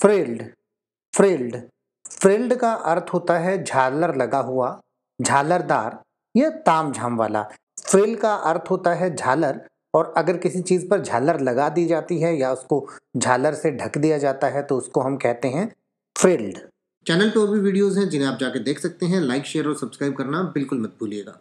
फ्रेल्ड फ्रेल्ड फ्रेल्ड का अर्थ होता है झालर लगा हुआ झालरदार या ताम झाम वाला फ्रेल का अर्थ होता है झालर और अगर किसी चीज़ पर झालर लगा दी जाती है या उसको झालर से ढक दिया जाता है तो उसको हम कहते हैं फ्रेल्ड चैनल पर और भी वीडियोस हैं जिन्हें आप जाके देख सकते हैं लाइक शेयर और सब्सक्राइब करना बिल्कुल मत भूलिएगा